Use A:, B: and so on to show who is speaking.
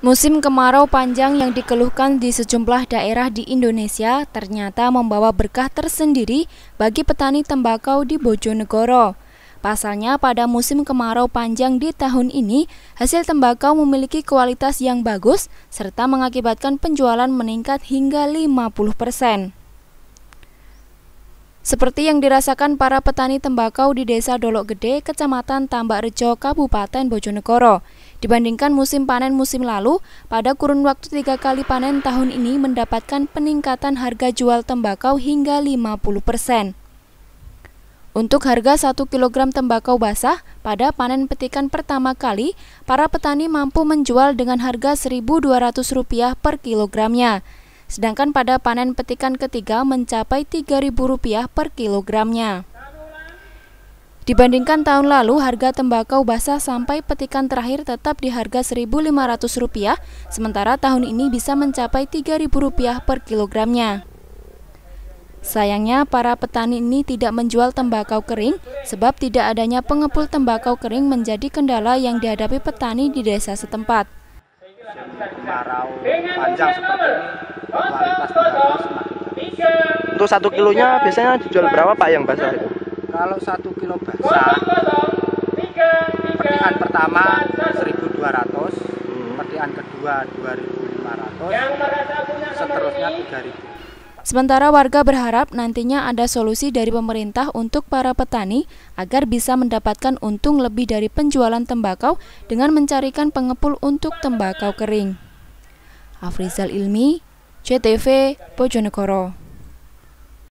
A: Musim kemarau panjang yang dikeluhkan di sejumlah daerah di Indonesia ternyata membawa berkah tersendiri bagi petani tembakau di Bojonegoro. Pasalnya pada musim kemarau panjang di tahun ini, hasil tembakau memiliki kualitas yang bagus serta mengakibatkan penjualan meningkat hingga 50 persen. Seperti yang dirasakan para petani tembakau di Desa Dolok Gede, Kecamatan Tambak Rejo, Kabupaten Bojonegoro. Dibandingkan musim panen musim lalu, pada kurun waktu tiga kali panen tahun ini mendapatkan peningkatan harga jual tembakau hingga 50 persen. Untuk harga 1 kg tembakau basah, pada panen petikan pertama kali, para petani mampu menjual dengan harga Rp1.200 per kilogramnya sedangkan pada panen petikan ketiga mencapai Rp3.000 per kilogramnya. Dibandingkan tahun lalu, harga tembakau basah sampai petikan terakhir tetap di harga Rp1.500, sementara tahun ini bisa mencapai Rp3.000 per kilogramnya. Sayangnya, para petani ini tidak menjual tembakau kering sebab tidak adanya pengepul tembakau kering menjadi kendala yang dihadapi petani di desa setempat. Kemarau panjang seperti ini kualitas untuk satu kilonya biasanya dijual berapa pak yang basah itu kalau satu kilo basah petikan pertama 1200 hmm. petikan kedua 2500 seterusnya 3000 Sementara warga berharap nantinya ada solusi dari pemerintah untuk para petani agar bisa mendapatkan untung lebih dari penjualan tembakau dengan mencarikan pengepul untuk tembakau kering. Afrizal Ilmi, CTV Bojonegoro